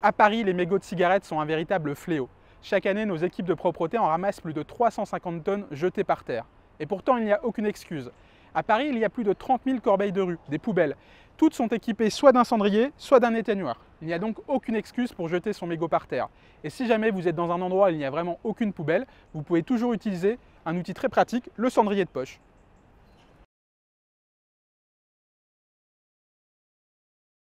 À Paris, les mégots de cigarettes sont un véritable fléau. Chaque année, nos équipes de propreté en ramassent plus de 350 tonnes jetées par terre. Et pourtant, il n'y a aucune excuse. À Paris, il y a plus de 30 000 corbeilles de rue, des poubelles. Toutes sont équipées soit d'un cendrier, soit d'un éteignoir. Il n'y a donc aucune excuse pour jeter son mégot par terre. Et si jamais vous êtes dans un endroit où il n'y a vraiment aucune poubelle, vous pouvez toujours utiliser un outil très pratique, le cendrier de poche.